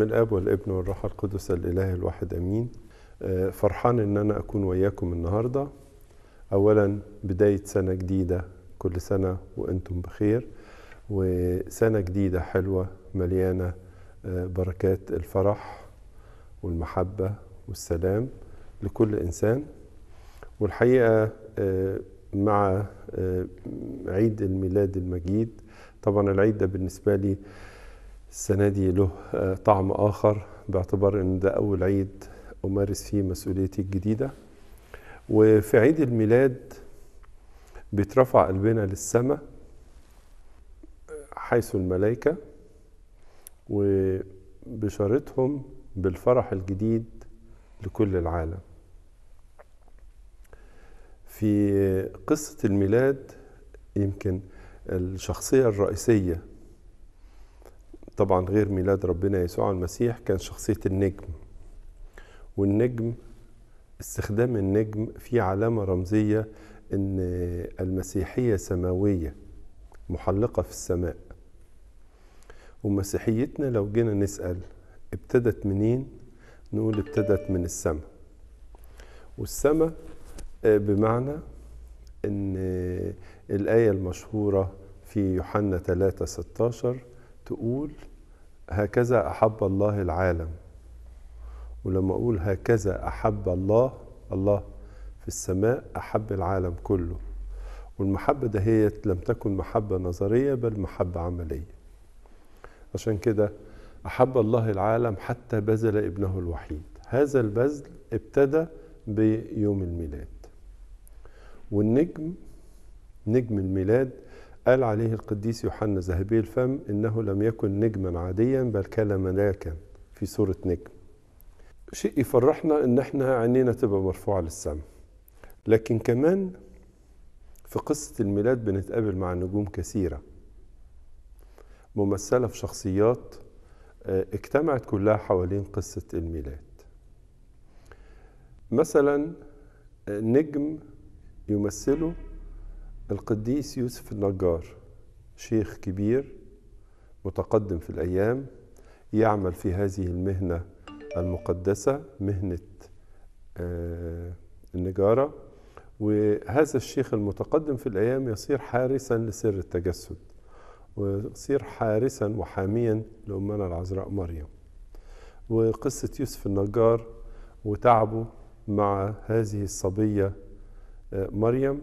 باسم الاب والابن والروح القدس الاله الواحد امين آه، فرحان ان انا اكون وياكم النهارده اولا بدايه سنه جديده كل سنه وانتم بخير وسنه جديده حلوه مليانه آه، بركات الفرح والمحبه والسلام لكل انسان والحقيقه آه، مع عيد الميلاد المجيد طبعا العيد ده بالنسبه لي السنة دي له آه، طعم آخر باعتبار إن ده أول عيد أمارس فيه مسؤوليتي الجديدة وفي عيد الميلاد بيترفع قلبنا للسماء آه، حيث الملائكة وبشارتهم بالفرح الجديد لكل العالم في قصة الميلاد يمكن الشخصية الرئيسية طبعا غير ميلاد ربنا يسوع المسيح كان شخصية النجم والنجم استخدام النجم في علامة رمزية ان المسيحية سماوية محلقة في السماء ومسيحيتنا لو جينا نسأل ابتدت منين نقول ابتدت من السماء والسماء آه، بمعنى ان آه، الآية المشهورة في يوحنا 3 16 تقول هكذا أحب الله العالم ولما أقول هكذا أحب الله الله في السماء أحب العالم كله والمحبة دهيت لم تكن محبة نظرية بل محبة عملية عشان كده أحب الله العالم حتى بذل ابنه الوحيد هذا البذل ابتدى بيوم الميلاد والنجم نجم الميلاد قال عليه القديس يوحنا ذهبي الفم إنه لم يكن نجما عاديا بل كان ملاكا في صورة نجم شيء يفرحنا إن احنا عينينا تبقى مرفوعة للسماء لكن كمان في قصة الميلاد بنتقابل مع نجوم كثيرة ممثلة في شخصيات آه، اجتمعت كلها حوالين قصة الميلاد مثلا آه، نجم يمثله القديس يوسف النجار شيخ كبير متقدم في الأيام يعمل في هذه المهنة المقدسة مهنة آه، النجارة وهذا الشيخ المتقدم في الأيام يصير حارسا لسر التجسد ويصير حارسا وحاميا لأمنا العذراء مريم وقصة يوسف النجار وتعبه مع هذه الصبية آه، مريم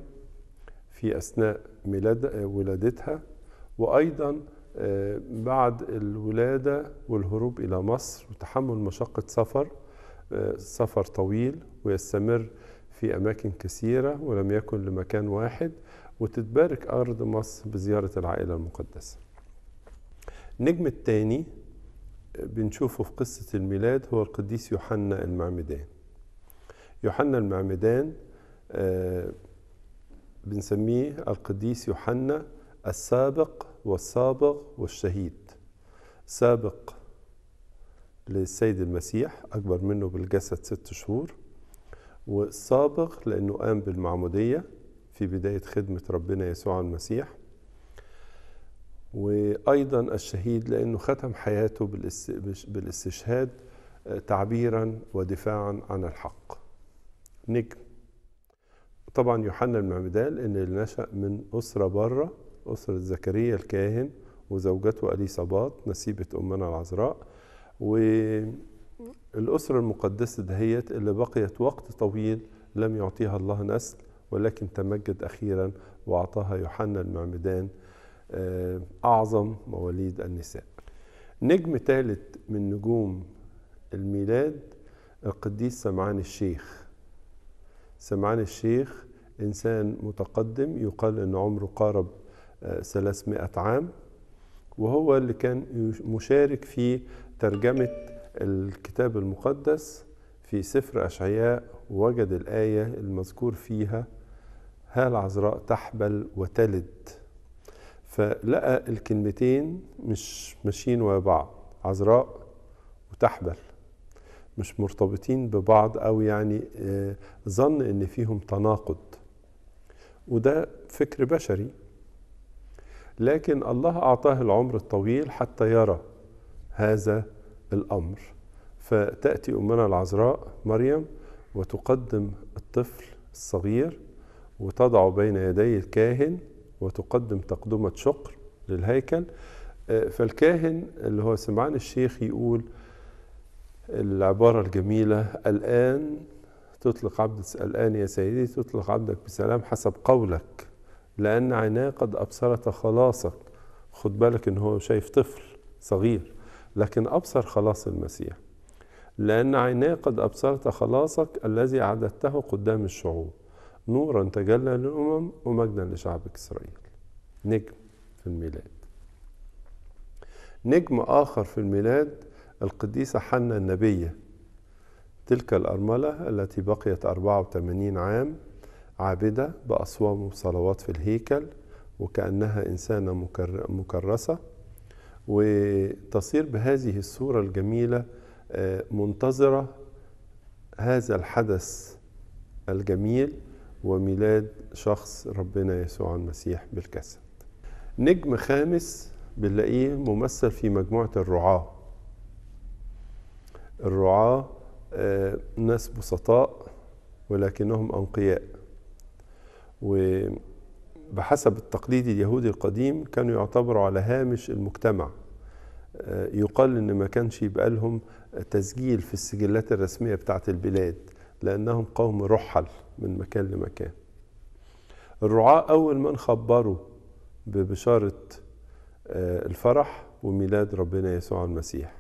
في أثناء ميلاد ولادتها وأيضا آه، بعد الولادة والهروب إلى مصر وتحمل مشقة سفر آه، سفر طويل ويستمر في أماكن كثيرة ولم يكن لمكان واحد وتتبارك أرض مصر بزيارة العائلة المقدسة النجم الثاني آه، بنشوفه في قصة الميلاد هو القديس يوحنا المعمدان يوحنا المعمدان بنسميه القديس يوحنا السابق والصابغ والشهيد سابق للسيد المسيح أكبر منه بالجسد ست شهور والصابغ لأنه قام بالمعمودية في بداية خدمة ربنا يسوع المسيح وأيضا الشهيد لأنه ختم حياته بالاستشهاد آه، تعبيرا ودفاعا عن الحق نجم طبعا يوحنا المعمدان ان اللي نشا من اسره بره اسره زكريا الكاهن وزوجته اليصابات نسيبه امنا العذراء والاسره المقدسه دهيت اللي بقيت وقت طويل لم يعطيها الله نسل ولكن تمجد اخيرا واعطاها يوحنا المعمدان آه، اعظم مواليد النساء نجم ثالث من نجوم الميلاد القديس سمعان الشيخ سمعان الشيخ إنسان متقدم يقال أن عمره قارب 300 آه، عام وهو اللي كان مشارك في ترجمة الكتاب المقدس في سفر أشعياء وجد الآية المذكور فيها ها العذراء تحبل وتلد فلقى الكلمتين مش ماشيين ويا بعض عذراء وتحبل مش مرتبطين ببعض أو يعني آه، ظن إن فيهم تناقض وده فكر بشري لكن الله أعطاه العمر الطويل حتى يرى هذا الأمر فتأتي أمنا العذراء مريم وتقدم الطفل الصغير وتضع بين يدي الكاهن وتقدم تقدمة شكر للهيكل آه، فالكاهن اللي هو سمعان الشيخ يقول العبارة الجميلة الآن تطلق عبدك الآن يا سيدي تطلق عبدك بسلام حسب قولك لأن عيناه قد أبصرت خلاصك خد بالك إن هو شايف طفل صغير لكن أبصر خلاص المسيح لأن عيناه قد أبصرت خلاصك الذي أعددته قدام الشعوب نورا تجلى للأمم ومجدا لشعبك إسرائيل نجم في الميلاد نجم آخر في الميلاد القديسة حنا النبية تلك الأرملة التي بقيت 84 عام عابدة بأصوام وصلوات في الهيكل وكأنها إنسانة مكرسة وتصير بهذه الصورة الجميلة آه، منتظرة هذا الحدث الجميل وميلاد شخص ربنا يسوع المسيح بالجسد نجم خامس بنلاقيه ممثل في مجموعة الرعاة الرعاة آه، ناس بسطاء ولكنهم أنقياء وبحسب التقليد اليهودي القديم كانوا يعتبروا على هامش المجتمع آه، يقال إن ما كانش يبقى لهم تسجيل في السجلات الرسمية بتاعة البلاد لأنهم قوم رحل من مكان لمكان الرعاة أول من خبروا ببشارة آه، الفرح وميلاد ربنا يسوع المسيح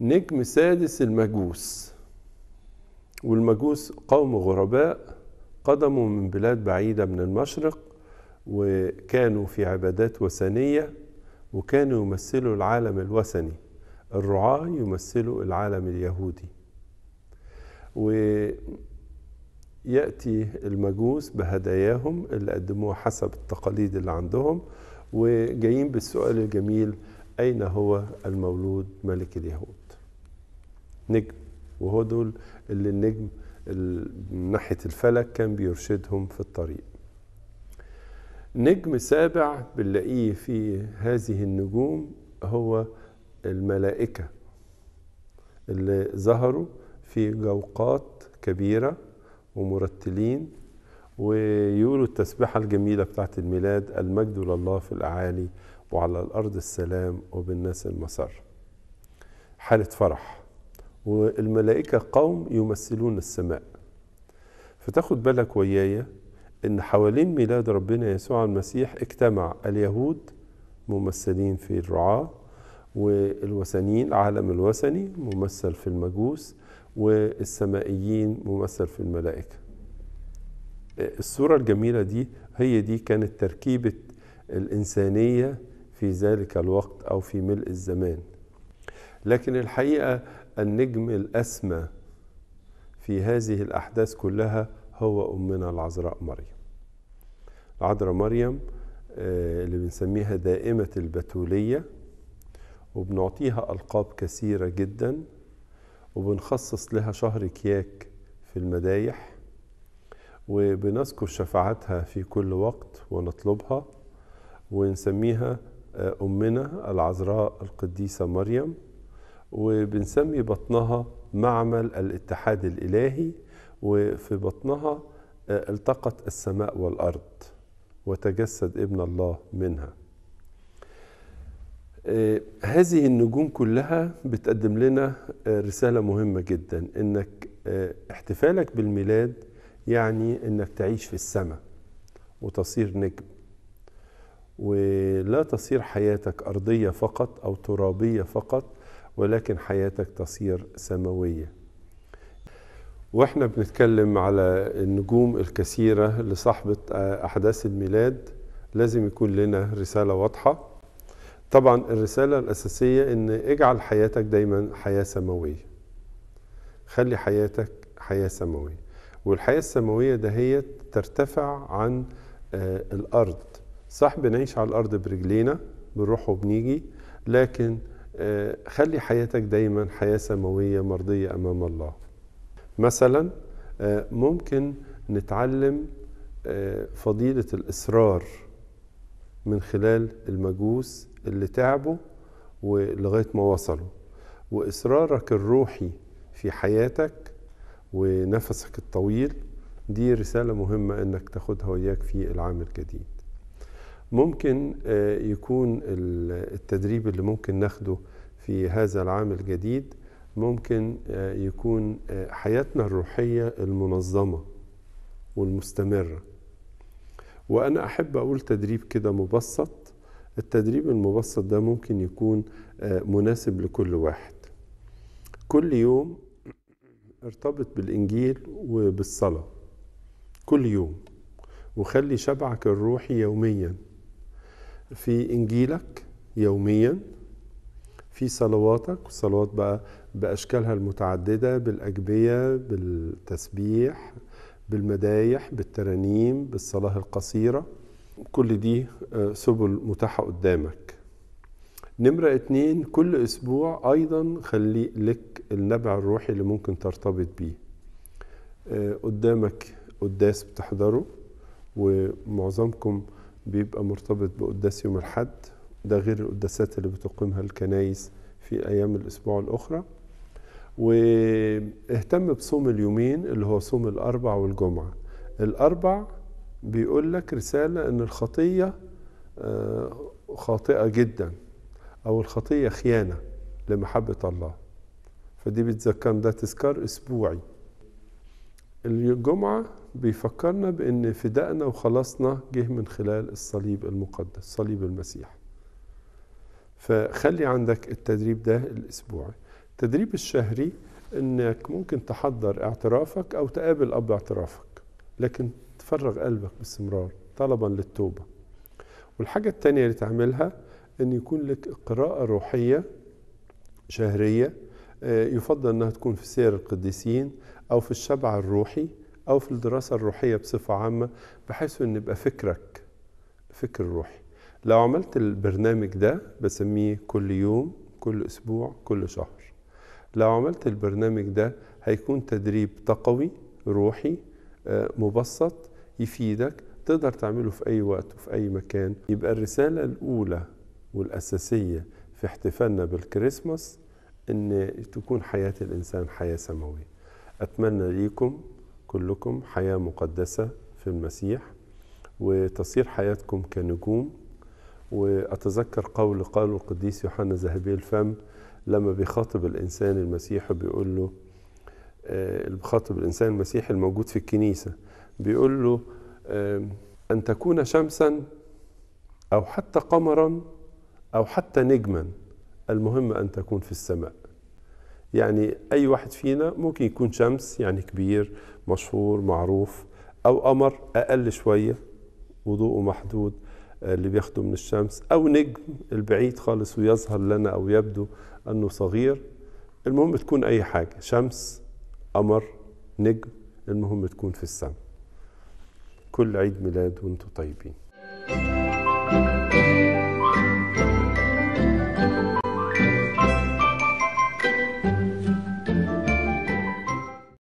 نجم سادس المجوس والمجوس قوم غرباء قدموا من بلاد بعيدة من المشرق وكانوا في عبادات وثنية وكانوا يمثلوا العالم الوثني الرعاة يمثلوا العالم اليهودي ويأتي المجوس بهداياهم اللي قدموها حسب التقاليد اللي عندهم وجايين بالسؤال الجميل أين هو المولود ملك اليهود نجم وهو دول اللي النجم من ناحية الفلك كان بيرشدهم في الطريق نجم سابع بنلاقيه في هذه النجوم هو الملائكة اللي ظهروا في جوقات كبيرة ومرتلين ويقولوا التسبحة الجميلة بتاعت الميلاد المجد لله في الأعالي وعلى الأرض السلام وبالناس المسر حالة فرح والملائكة قوم يمثلون السماء فتاخد بالك ويايا ان حوالين ميلاد ربنا يسوع المسيح اجتمع اليهود ممثلين في الرعاة والوثنيين العالم الوثني ممثل في المجوس والسمائيين ممثل في الملائكة الصورة الجميلة دي هي دي كانت تركيبة الإنسانية في ذلك الوقت أو في ملء الزمان لكن الحقيقة النجم الأسمى في هذه الأحداث كلها هو أمنا العذراء مريم العذراء مريم آه، اللي بنسميها دائمة البتولية وبنعطيها ألقاب كثيرة جدا وبنخصص لها شهر كياك في المدايح وبنذكر شفاعتها في كل وقت ونطلبها ونسميها آه، أمنا العذراء القديسة مريم وبنسمي بطنها معمل الاتحاد الإلهي وفي بطنها آه، التقت السماء والأرض وتجسد ابن الله منها آه، هذه النجوم كلها بتقدم لنا آه، رسالة مهمة جدا انك احتفالك بالميلاد يعني انك تعيش في السماء وتصير نجم ولا تصير حياتك أرضية فقط أو ترابية فقط ولكن حياتك تصير سماوية واحنا بنتكلم على النجوم الكثيرة لصحبة أحداث الميلاد لازم يكون لنا رسالة واضحة طبعا الرسالة الأساسية إن اجعل حياتك دايما حياة سماوية خلي حياتك حياة سماوية والحياة السماوية دهيت ترتفع عن آه، الأرض صح بنعيش على الأرض برجلينا بنروح وبنيجي لكن آه، خلي حياتك دايما حياة سماوية مرضية أمام الله مثلا آه، ممكن نتعلم آه، فضيلة الإصرار من خلال المجوس اللي تعبوا ولغاية ما وصلوا وإصرارك الروحي في حياتك ونفسك الطويل دي رسالة مهمة إنك تاخدها وياك في العام الجديد ممكن آه، يكون التدريب اللي ممكن ناخده في هذا العام الجديد ممكن آه، يكون آه، حياتنا الروحية المنظمة والمستمرة وأنا أحب أقول تدريب كده مبسط التدريب المبسط ده ممكن يكون مناسب لكل واحد كل يوم ارتبط بالإنجيل وبالصلاة كل يوم وخلي شبعك الروحي يومياً في إنجيلك يوميا في صلواتك والصلوات بقى بأشكالها المتعددة بالأجبية بالتسبيح بالمدايح بالترانيم بالصلاة القصيرة كل دي آه، سبل متاحة قدامك نمرة اتنين كل أسبوع أيضا خلي لك النبع الروحي اللي ممكن ترتبط بيه آه، قدامك قداس بتحضره ومعظمكم بيبقى مرتبط بقداس يوم الحد ده غير القداسات اللي بتقيمها الكنايس في أيام الأسبوع الأخرى واهتم بصوم اليومين اللي هو صوم الأربع والجمعة الأربع بيقول لك رسالة أن الخطية آه، خاطئة جدا أو الخطية خيانة لمحبة الله فدي بتذكرنا ده تذكار أسبوعي الجمعة بيفكرنا بأن فدائنا وخلاصنا جه من خلال الصليب المقدس صليب المسيح فخلي عندك التدريب ده الأسبوعي التدريب الشهري أنك ممكن تحضر اعترافك أو تقابل أب اعترافك لكن تفرغ قلبك باستمرار طلبا للتوبة والحاجة التانية اللي تعملها أن يكون لك قراءة روحية شهرية آه، يفضل أنها تكون في سير القديسين أو في الشبع الروحي أو في الدراسة الروحية بصفة عامة بحيث أن يبقى فكرك فكر روحي لو عملت البرنامج ده بسميه كل يوم كل أسبوع كل شهر لو عملت البرنامج ده هيكون تدريب تقوي روحي آه، مبسط يفيدك تقدر تعمله في أي وقت وفي أي مكان يبقى الرسالة الأولى والأساسية في احتفالنا بالكريسماس إن تكون حياة الإنسان حياة سماوية أتمنى ليكم كلكم حياة مقدسة في المسيح وتصير حياتكم كنجوم وأتذكر قول قاله القديس يوحنا ذهبي الفم لما بيخاطب الإنسان المسيحي بيقول له آه، بيخاطب الإنسان المسيحي الموجود في الكنيسة بيقول له آه، أن تكون شمسا أو حتى قمرا أو حتى نجما المهم أن تكون في السماء يعني أي واحد فينا ممكن يكون شمس يعني كبير مشهور معروف أو قمر أقل شوية وضوءه محدود آه، اللي بياخده من الشمس أو نجم البعيد خالص ويظهر لنا أو يبدو أنه صغير المهم تكون أي حاجة شمس قمر نجم المهم تكون في السماء كل عيد ميلاد وانتم طيبين